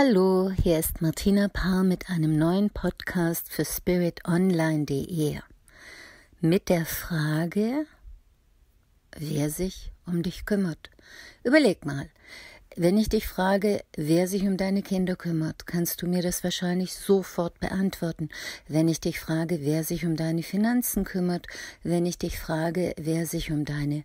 Hallo, hier ist Martina Paar mit einem neuen Podcast für spiritonline.de mit der Frage, wer sich um dich kümmert. Überleg mal, wenn ich dich frage, wer sich um deine Kinder kümmert, kannst du mir das wahrscheinlich sofort beantworten. Wenn ich dich frage, wer sich um deine Finanzen kümmert, wenn ich dich frage, wer sich um deine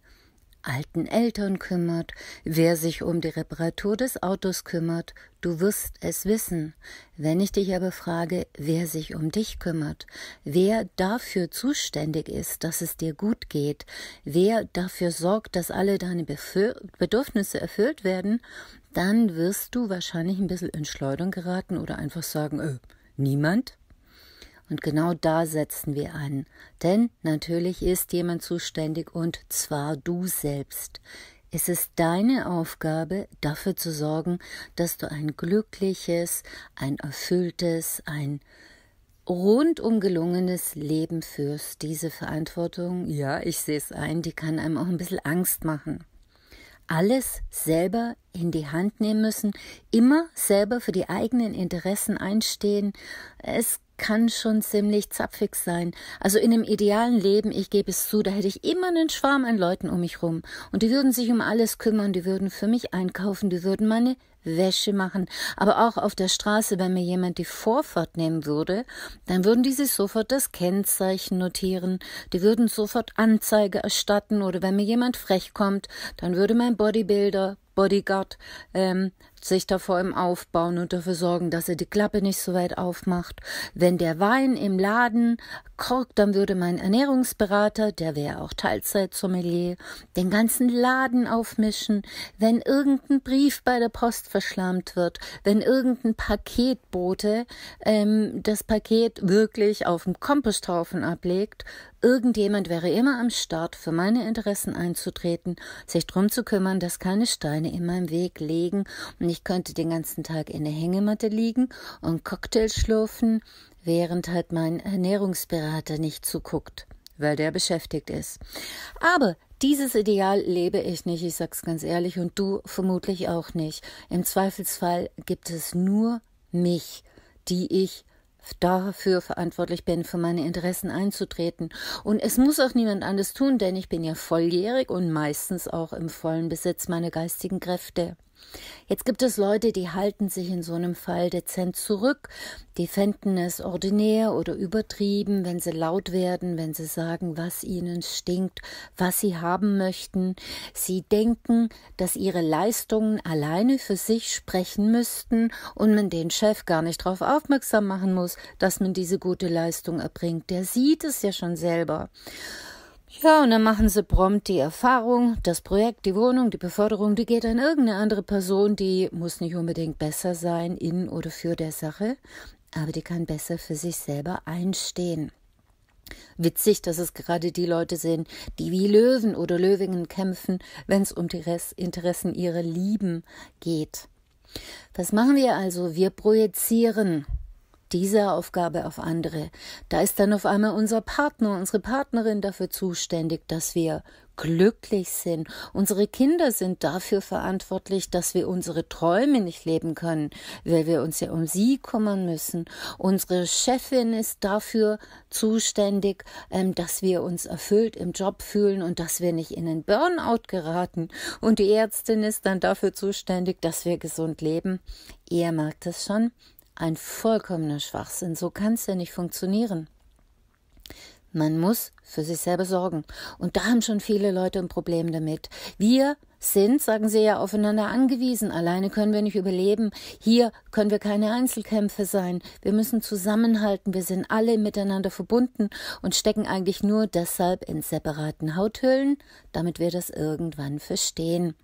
alten Eltern kümmert, wer sich um die Reparatur des Autos kümmert, du wirst es wissen. Wenn ich dich aber frage, wer sich um dich kümmert, wer dafür zuständig ist, dass es dir gut geht, wer dafür sorgt, dass alle deine Bedürfnisse erfüllt werden, dann wirst du wahrscheinlich ein bisschen in Schleudern geraten oder einfach sagen, äh, niemand. Und genau da setzen wir an. Denn natürlich ist jemand zuständig und zwar du selbst. Es ist deine Aufgabe, dafür zu sorgen, dass du ein glückliches, ein erfülltes, ein rundum gelungenes Leben führst. Diese Verantwortung, ja, ich sehe es ein, die kann einem auch ein bisschen Angst machen. Alles selber in die Hand nehmen müssen, immer selber für die eigenen Interessen einstehen. Es kann schon ziemlich zapfig sein. Also in einem idealen Leben, ich gebe es zu, da hätte ich immer einen Schwarm an Leuten um mich rum. Und die würden sich um alles kümmern, die würden für mich einkaufen, die würden meine Wäsche machen. Aber auch auf der Straße, wenn mir jemand die Vorfahrt nehmen würde, dann würden die sich sofort das Kennzeichen notieren, die würden sofort Anzeige erstatten oder wenn mir jemand frech kommt, dann würde mein Bodybuilder Bodyguard ähm, sich davor im aufbauen und dafür sorgen, dass er die Klappe nicht so weit aufmacht. Wenn der Wein im Laden korkt, dann würde mein Ernährungsberater, der wäre auch Teilzeit-Sommelier, den ganzen Laden aufmischen. Wenn irgendein Brief bei der Post verschlammt wird, wenn irgendein Paketbote ähm, das Paket wirklich auf dem Komposthaufen ablegt, irgendjemand wäre immer am Start, für meine Interessen einzutreten, sich drum zu kümmern, dass keine Steine in meinem Weg liegen und ich könnte den ganzen Tag in der Hängematte liegen und Cocktails schlürfen, während halt mein Ernährungsberater nicht zuguckt, weil der beschäftigt ist. Aber dieses Ideal lebe ich nicht, ich sag's ganz ehrlich, und du vermutlich auch nicht. Im Zweifelsfall gibt es nur mich, die ich dafür verantwortlich bin, für meine Interessen einzutreten. Und es muss auch niemand anderes tun, denn ich bin ja volljährig und meistens auch im vollen Besitz meiner geistigen Kräfte. Jetzt gibt es Leute, die halten sich in so einem Fall dezent zurück, die fänden es ordinär oder übertrieben, wenn sie laut werden, wenn sie sagen, was ihnen stinkt, was sie haben möchten. Sie denken, dass ihre Leistungen alleine für sich sprechen müssten und man den Chef gar nicht darauf aufmerksam machen muss, dass man diese gute Leistung erbringt. Der sieht es ja schon selber. Ja, und dann machen sie prompt die Erfahrung, das Projekt, die Wohnung, die Beförderung, die geht an irgendeine andere Person, die muss nicht unbedingt besser sein in oder für der Sache, aber die kann besser für sich selber einstehen. Witzig, dass es gerade die Leute sind, die wie Löwen oder Löwingen kämpfen, wenn es um die Interessen ihrer Lieben geht. Was machen wir also? Wir projizieren diese Aufgabe auf andere. Da ist dann auf einmal unser Partner, unsere Partnerin dafür zuständig, dass wir glücklich sind. Unsere Kinder sind dafür verantwortlich, dass wir unsere Träume nicht leben können, weil wir uns ja um sie kümmern müssen. Unsere Chefin ist dafür zuständig, ähm, dass wir uns erfüllt im Job fühlen und dass wir nicht in einen Burnout geraten. Und die Ärztin ist dann dafür zuständig, dass wir gesund leben. Ihr merkt es schon, ein vollkommener Schwachsinn, so kann es ja nicht funktionieren. Man muss für sich selber sorgen. Und da haben schon viele Leute ein Problem damit. Wir sind, sagen sie ja, aufeinander angewiesen. Alleine können wir nicht überleben. Hier können wir keine Einzelkämpfe sein. Wir müssen zusammenhalten. Wir sind alle miteinander verbunden und stecken eigentlich nur deshalb in separaten Hauthüllen, damit wir das irgendwann verstehen.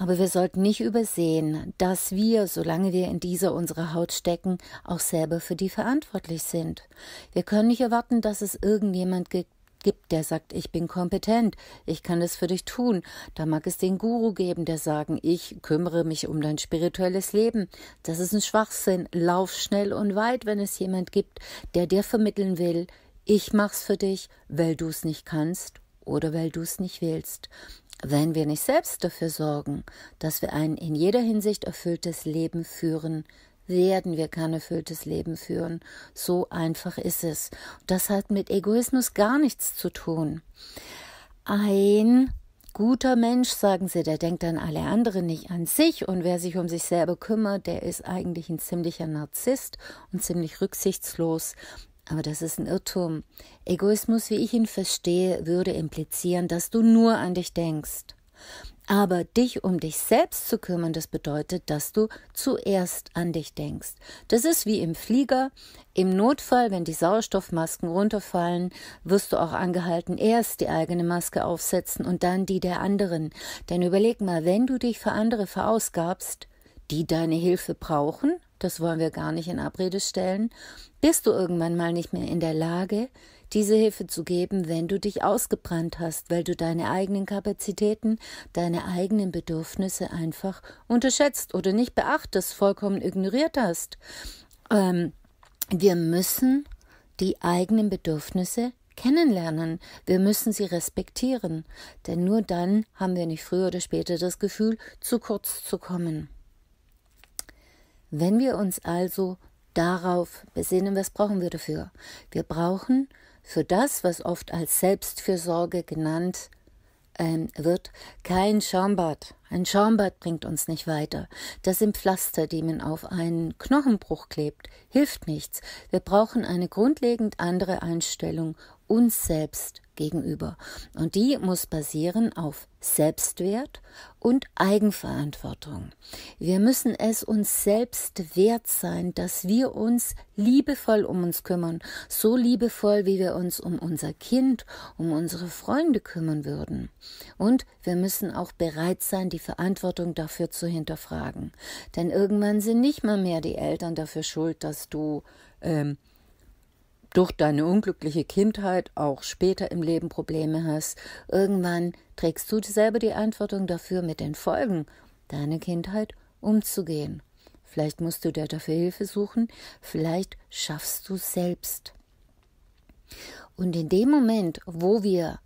Aber wir sollten nicht übersehen, dass wir, solange wir in dieser unserer Haut stecken, auch selber für die verantwortlich sind. Wir können nicht erwarten, dass es irgendjemand gibt, der sagt, ich bin kompetent, ich kann das für dich tun. Da mag es den Guru geben, der sagen, ich kümmere mich um dein spirituelles Leben. Das ist ein Schwachsinn. Lauf schnell und weit, wenn es jemand gibt, der dir vermitteln will, ich mach's für dich, weil du es nicht kannst oder weil du es nicht willst wenn wir nicht selbst dafür sorgen, dass wir ein in jeder Hinsicht erfülltes Leben führen, werden wir kein erfülltes Leben führen. So einfach ist es. Das hat mit Egoismus gar nichts zu tun. Ein guter Mensch, sagen sie, der denkt an alle anderen, nicht an sich. Und wer sich um sich selber kümmert, der ist eigentlich ein ziemlicher Narzisst und ziemlich rücksichtslos. Aber das ist ein Irrtum. Egoismus, wie ich ihn verstehe, würde implizieren, dass du nur an dich denkst. Aber dich um dich selbst zu kümmern, das bedeutet, dass du zuerst an dich denkst. Das ist wie im Flieger. Im Notfall, wenn die Sauerstoffmasken runterfallen, wirst du auch angehalten, erst die eigene Maske aufsetzen und dann die der anderen. Denn überleg mal, wenn du dich für andere verausgabst, die deine Hilfe brauchen, das wollen wir gar nicht in Abrede stellen, bist du irgendwann mal nicht mehr in der Lage, diese Hilfe zu geben, wenn du dich ausgebrannt hast, weil du deine eigenen Kapazitäten, deine eigenen Bedürfnisse einfach unterschätzt oder nicht beachtest, vollkommen ignoriert hast. Ähm, wir müssen die eigenen Bedürfnisse kennenlernen. Wir müssen sie respektieren, denn nur dann haben wir nicht früher oder später das Gefühl, zu kurz zu kommen. Wenn wir uns also darauf besinnen, was brauchen wir dafür? Wir brauchen für das, was oft als Selbstfürsorge genannt ähm, wird, kein Schaumbad. Ein Schaumbad bringt uns nicht weiter. Das sind Pflaster, die man auf einen Knochenbruch klebt, hilft nichts. Wir brauchen eine grundlegend andere Einstellung uns selbst Gegenüber. Und die muss basieren auf Selbstwert und Eigenverantwortung. Wir müssen es uns selbst wert sein, dass wir uns liebevoll um uns kümmern, so liebevoll, wie wir uns um unser Kind, um unsere Freunde kümmern würden. Und wir müssen auch bereit sein, die Verantwortung dafür zu hinterfragen. Denn irgendwann sind nicht mal mehr die Eltern dafür schuld, dass du ähm, durch deine unglückliche Kindheit auch später im Leben Probleme hast, irgendwann trägst du selber die Verantwortung dafür, mit den Folgen deiner Kindheit umzugehen. Vielleicht musst du dir dafür Hilfe suchen, vielleicht schaffst du es selbst. Und in dem Moment, wo wir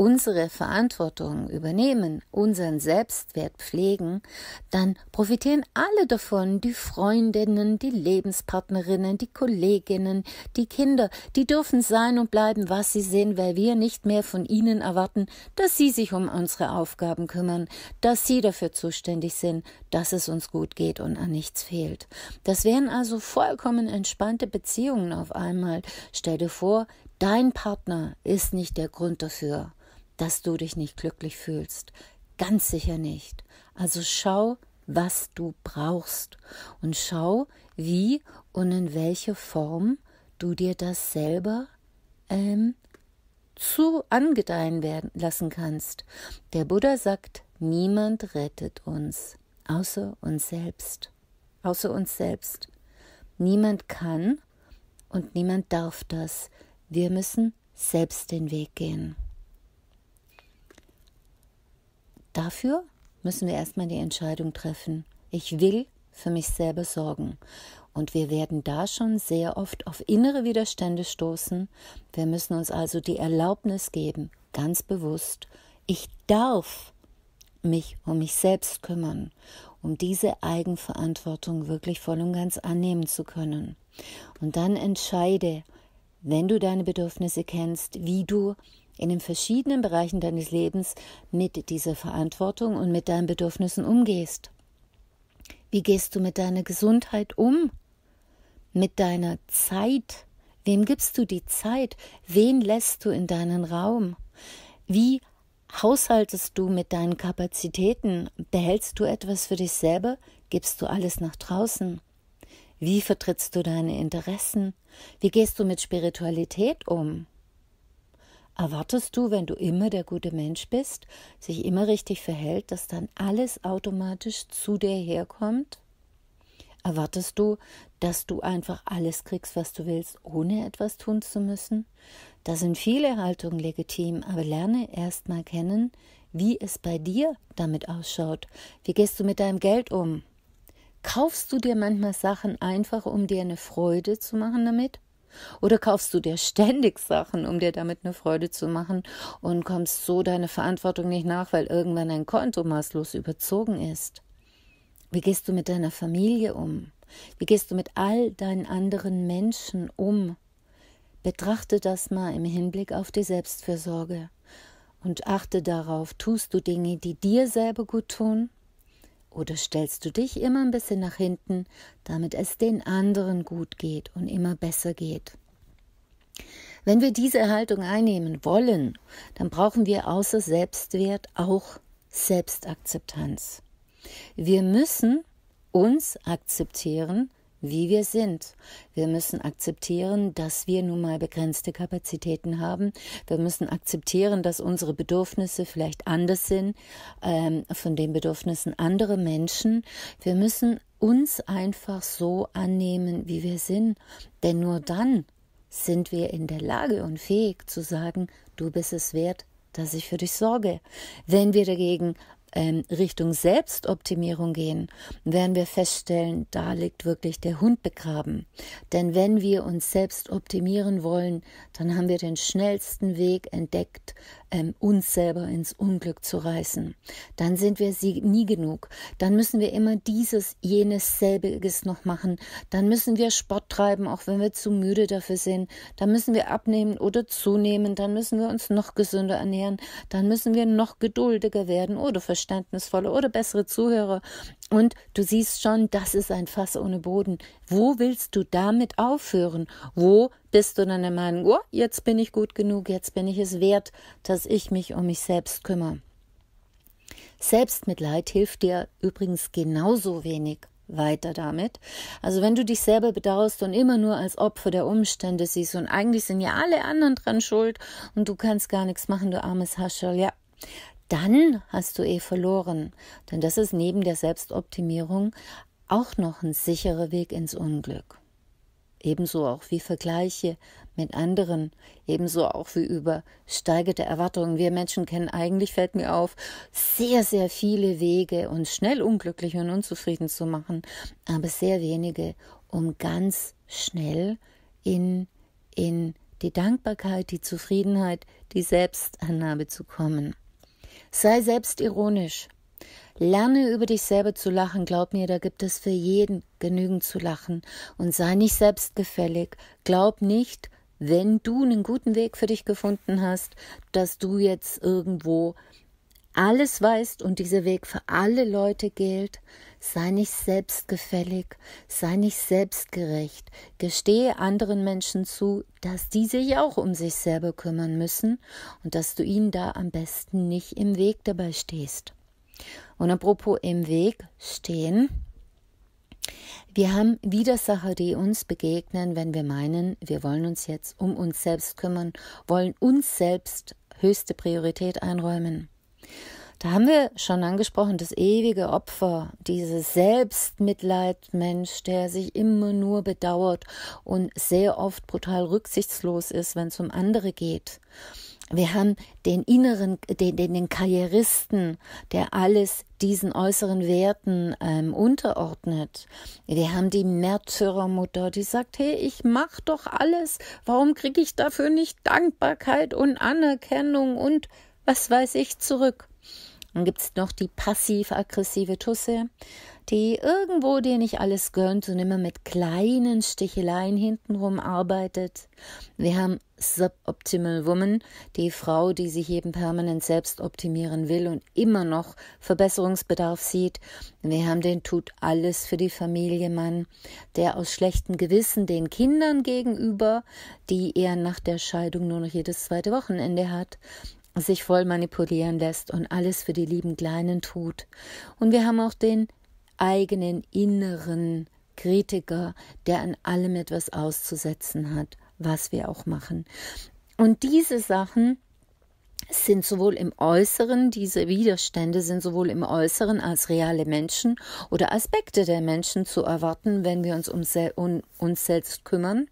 unsere Verantwortung übernehmen, unseren Selbstwert pflegen, dann profitieren alle davon, die Freundinnen, die Lebenspartnerinnen, die Kolleginnen, die Kinder, die dürfen sein und bleiben, was sie sind, weil wir nicht mehr von ihnen erwarten, dass sie sich um unsere Aufgaben kümmern, dass sie dafür zuständig sind, dass es uns gut geht und an nichts fehlt. Das wären also vollkommen entspannte Beziehungen auf einmal. Stell dir vor, Dein Partner ist nicht der Grund dafür, dass du dich nicht glücklich fühlst. Ganz sicher nicht. Also schau, was du brauchst und schau, wie und in welche Form du dir das selber ähm, zu angedeihen werden lassen kannst. Der Buddha sagt, niemand rettet uns, außer uns selbst. Außer uns selbst. Niemand kann und niemand darf das. Wir müssen selbst den Weg gehen. Dafür müssen wir erstmal die Entscheidung treffen. Ich will für mich selber sorgen. Und wir werden da schon sehr oft auf innere Widerstände stoßen. Wir müssen uns also die Erlaubnis geben, ganz bewusst, ich darf mich um mich selbst kümmern, um diese Eigenverantwortung wirklich voll und ganz annehmen zu können. Und dann entscheide, wenn du deine Bedürfnisse kennst, wie du in den verschiedenen Bereichen deines Lebens mit dieser Verantwortung und mit deinen Bedürfnissen umgehst. Wie gehst du mit deiner Gesundheit um? Mit deiner Zeit? Wem gibst du die Zeit? Wen lässt du in deinen Raum? Wie haushaltest du mit deinen Kapazitäten? Behältst du etwas für dich selber? Gibst du alles nach draußen? Wie vertrittst du deine Interessen? Wie gehst du mit Spiritualität um? Erwartest du, wenn du immer der gute Mensch bist, sich immer richtig verhält, dass dann alles automatisch zu dir herkommt? Erwartest du, dass du einfach alles kriegst, was du willst, ohne etwas tun zu müssen? Da sind viele Haltungen legitim, aber lerne erst mal kennen, wie es bei dir damit ausschaut. Wie gehst du mit deinem Geld um? Kaufst du dir manchmal Sachen einfach, um dir eine Freude zu machen damit? Oder kaufst du dir ständig Sachen, um dir damit eine Freude zu machen und kommst so deiner Verantwortung nicht nach, weil irgendwann dein Konto maßlos überzogen ist? Wie gehst du mit deiner Familie um? Wie gehst du mit all deinen anderen Menschen um? Betrachte das mal im Hinblick auf die Selbstfürsorge und achte darauf, tust du Dinge, die dir selber gut tun oder stellst du dich immer ein bisschen nach hinten, damit es den anderen gut geht und immer besser geht? Wenn wir diese Haltung einnehmen wollen, dann brauchen wir außer Selbstwert auch Selbstakzeptanz. Wir müssen uns akzeptieren, wie wir sind. Wir müssen akzeptieren, dass wir nun mal begrenzte Kapazitäten haben. Wir müssen akzeptieren, dass unsere Bedürfnisse vielleicht anders sind ähm, von den Bedürfnissen anderer Menschen. Wir müssen uns einfach so annehmen, wie wir sind. Denn nur dann sind wir in der Lage und fähig zu sagen, du bist es wert, dass ich für dich sorge. Wenn wir dagegen ähm, Richtung Selbstoptimierung gehen, werden wir feststellen, da liegt wirklich der Hund begraben. Denn wenn wir uns selbst optimieren wollen, dann haben wir den schnellsten Weg entdeckt, ähm, uns selber ins Unglück zu reißen. Dann sind wir nie genug. Dann müssen wir immer dieses, jenes, selbiges noch machen. Dann müssen wir Sport treiben, auch wenn wir zu müde dafür sind. Dann müssen wir abnehmen oder zunehmen. Dann müssen wir uns noch gesünder ernähren. Dann müssen wir noch geduldiger werden oder verständnisvoller oder bessere Zuhörer und du siehst schon, das ist ein Fass ohne Boden. Wo willst du damit aufhören? Wo bist du dann der Meinung, oh, jetzt bin ich gut genug, jetzt bin ich es wert, dass ich mich um mich selbst kümmere? Selbstmitleid hilft dir übrigens genauso wenig weiter damit. Also wenn du dich selber bedaust und immer nur als Opfer der Umstände siehst und eigentlich sind ja alle anderen dran schuld und du kannst gar nichts machen, du armes Haschel, ja, dann hast du eh verloren. Denn das ist neben der Selbstoptimierung auch noch ein sicherer Weg ins Unglück. Ebenso auch wie Vergleiche mit anderen, ebenso auch wie übersteigerte Erwartungen. Wir Menschen kennen eigentlich, fällt mir auf, sehr, sehr viele Wege, uns schnell unglücklich und unzufrieden zu machen, aber sehr wenige, um ganz schnell in, in die Dankbarkeit, die Zufriedenheit, die Selbstannahme zu kommen. Sei selbstironisch. Lerne über dich selber zu lachen. Glaub mir, da gibt es für jeden genügend zu lachen. Und sei nicht selbstgefällig. Glaub nicht, wenn du einen guten Weg für dich gefunden hast, dass du jetzt irgendwo alles weißt und dieser Weg für alle Leute gilt. Sei nicht selbstgefällig, sei nicht selbstgerecht, gestehe anderen Menschen zu, dass die sich auch um sich selber kümmern müssen und dass du ihnen da am besten nicht im Weg dabei stehst. Und apropos im Weg stehen, wir haben Widersacher, die uns begegnen, wenn wir meinen, wir wollen uns jetzt um uns selbst kümmern, wollen uns selbst höchste Priorität einräumen. Da haben wir schon angesprochen, das ewige Opfer, dieses Selbstmitleidmensch, der sich immer nur bedauert und sehr oft brutal rücksichtslos ist, wenn es um andere geht. Wir haben den inneren, den, den, den Karrieristen, der alles diesen äußeren Werten ähm, unterordnet. Wir haben die Märtyrermutter, die sagt, hey, ich mach doch alles. Warum kriege ich dafür nicht Dankbarkeit und Anerkennung und was weiß ich zurück? Dann gibt es noch die passiv-aggressive Tusse, die irgendwo dir nicht alles gönnt und immer mit kleinen Sticheleien hintenrum arbeitet. Wir haben Suboptimal Woman, die Frau, die sich eben permanent selbst optimieren will und immer noch Verbesserungsbedarf sieht. Wir haben den tut alles für die Familie Mann, der aus schlechtem Gewissen den Kindern gegenüber, die er nach der Scheidung nur noch jedes zweite Wochenende hat sich voll manipulieren lässt und alles für die lieben Kleinen tut. Und wir haben auch den eigenen inneren Kritiker, der an allem etwas auszusetzen hat, was wir auch machen. Und diese Sachen sind sowohl im Äußeren, diese Widerstände sind sowohl im Äußeren als reale Menschen oder Aspekte der Menschen zu erwarten, wenn wir uns um, sel um uns selbst kümmern,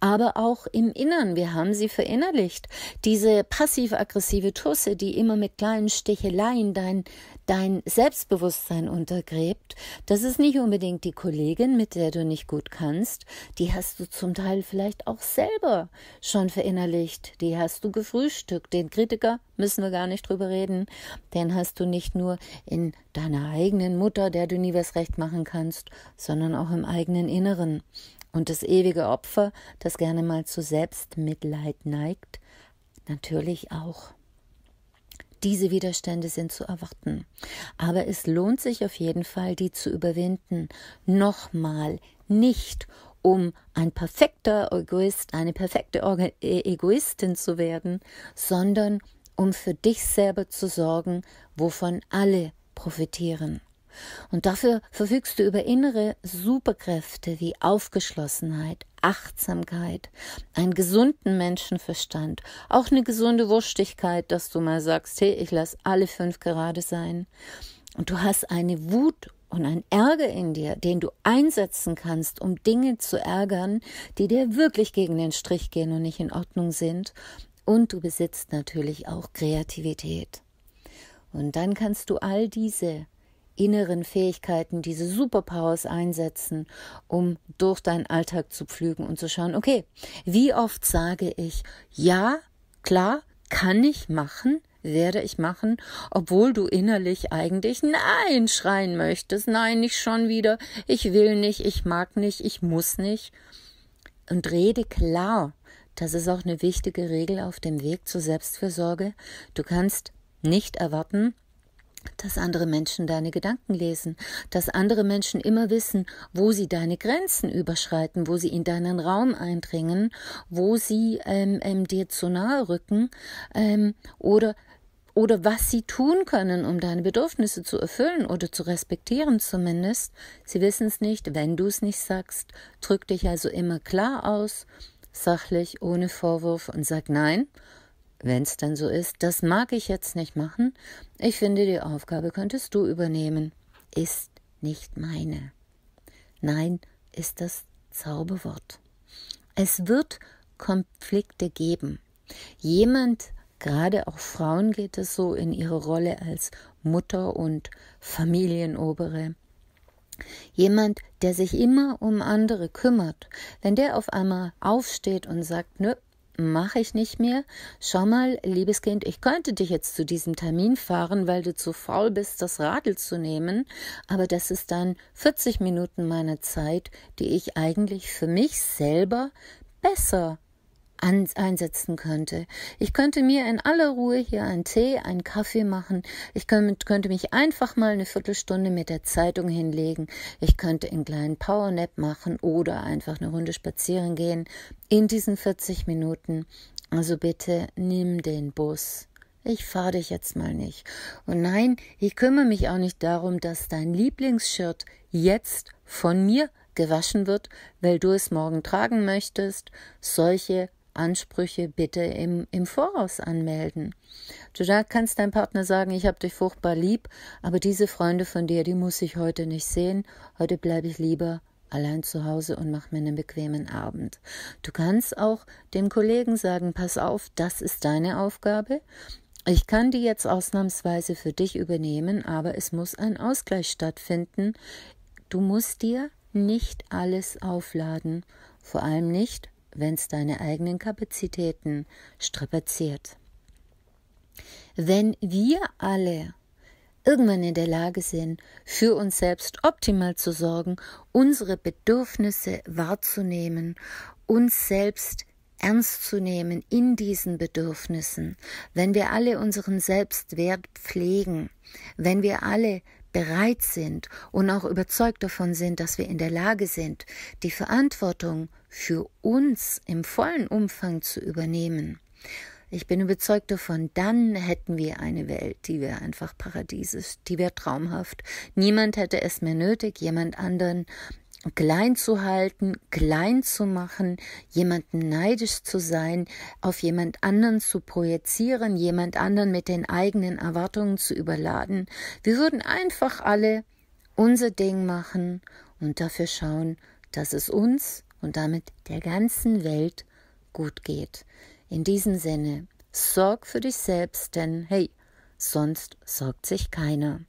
aber auch im Inneren. Wir haben sie verinnerlicht. Diese passiv-aggressive Tusse, die immer mit kleinen Sticheleien dein dein Selbstbewusstsein untergräbt. Das ist nicht unbedingt die Kollegin, mit der du nicht gut kannst. Die hast du zum Teil vielleicht auch selber schon verinnerlicht. Die hast du gefrühstückt. Den Kritiker müssen wir gar nicht drüber reden. Den hast du nicht nur in deiner eigenen Mutter, der du nie was recht machen kannst, sondern auch im eigenen Inneren. Und das ewige Opfer, das gerne mal zu Selbstmitleid neigt, natürlich auch. Diese Widerstände sind zu erwarten. Aber es lohnt sich auf jeden Fall, die zu überwinden. Nochmal, nicht um ein perfekter Egoist, eine perfekte Orga e-, Egoistin zu werden, sondern um für dich selber zu sorgen, wovon alle profitieren. Und dafür verfügst du über innere Superkräfte wie Aufgeschlossenheit, Achtsamkeit, einen gesunden Menschenverstand, auch eine gesunde Wurstigkeit, dass du mal sagst, hey, ich lass alle fünf gerade sein. Und du hast eine Wut und ein Ärger in dir, den du einsetzen kannst, um Dinge zu ärgern, die dir wirklich gegen den Strich gehen und nicht in Ordnung sind. Und du besitzt natürlich auch Kreativität. Und dann kannst du all diese inneren Fähigkeiten, diese Superpowers einsetzen, um durch deinen Alltag zu pflügen und zu schauen, okay, wie oft sage ich, ja, klar, kann ich machen, werde ich machen, obwohl du innerlich eigentlich Nein schreien möchtest, nein, nicht schon wieder, ich will nicht, ich mag nicht, ich muss nicht. Und rede klar. Das ist auch eine wichtige Regel auf dem Weg zur Selbstfürsorge. Du kannst nicht erwarten, dass andere Menschen deine Gedanken lesen, dass andere Menschen immer wissen, wo sie deine Grenzen überschreiten, wo sie in deinen Raum eindringen, wo sie ähm, ähm, dir zu nahe rücken ähm, oder oder was sie tun können, um deine Bedürfnisse zu erfüllen oder zu respektieren zumindest. Sie wissen es nicht, wenn du es nicht sagst. Drück dich also immer klar aus, sachlich, ohne Vorwurf und sag nein. Wenn's es dann so ist, das mag ich jetzt nicht machen. Ich finde, die Aufgabe könntest du übernehmen. Ist nicht meine. Nein, ist das Zauberwort. Es wird Konflikte geben. Jemand, gerade auch Frauen geht es so in ihre Rolle als Mutter und Familienobere, Jemand, der sich immer um andere kümmert, wenn der auf einmal aufsteht und sagt, nö, mache ich nicht mehr. Schau mal, liebes Kind, ich könnte dich jetzt zu diesem Termin fahren, weil du zu faul bist, das Radl zu nehmen, aber das ist dann 40 Minuten meiner Zeit, die ich eigentlich für mich selber besser einsetzen könnte. Ich könnte mir in aller Ruhe hier einen Tee, einen Kaffee machen. Ich könnte mich einfach mal eine Viertelstunde mit der Zeitung hinlegen. Ich könnte einen kleinen Powernap machen oder einfach eine Runde spazieren gehen in diesen 40 Minuten. Also bitte nimm den Bus. Ich fahre dich jetzt mal nicht. Und nein, ich kümmere mich auch nicht darum, dass dein Lieblingsshirt jetzt von mir gewaschen wird, weil du es morgen tragen möchtest. Solche Ansprüche bitte im, im Voraus anmelden. Du kannst deinem Partner sagen, ich habe dich furchtbar lieb, aber diese Freunde von dir, die muss ich heute nicht sehen. Heute bleibe ich lieber allein zu Hause und mach mir einen bequemen Abend. Du kannst auch dem Kollegen sagen, pass auf, das ist deine Aufgabe. Ich kann die jetzt ausnahmsweise für dich übernehmen, aber es muss ein Ausgleich stattfinden. Du musst dir nicht alles aufladen, vor allem nicht, wenn's deine eigenen Kapazitäten strapaziert. Wenn wir alle irgendwann in der Lage sind, für uns selbst optimal zu sorgen, unsere Bedürfnisse wahrzunehmen, uns selbst ernst zu nehmen in diesen Bedürfnissen, wenn wir alle unseren Selbstwert pflegen, wenn wir alle bereit sind und auch überzeugt davon sind, dass wir in der Lage sind, die Verantwortung für uns im vollen Umfang zu übernehmen. Ich bin überzeugt davon, dann hätten wir eine Welt, die wäre einfach paradiesisch, die wäre traumhaft. Niemand hätte es mehr nötig, jemand anderen klein zu halten, klein zu machen, jemanden neidisch zu sein, auf jemand anderen zu projizieren, jemand anderen mit den eigenen Erwartungen zu überladen. Wir würden einfach alle unser Ding machen und dafür schauen, dass es uns und damit der ganzen Welt gut geht. In diesem Sinne, sorg für dich selbst, denn hey, sonst sorgt sich keiner.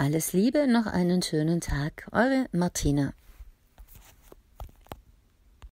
Alles Liebe, noch einen schönen Tag. Eure Martina.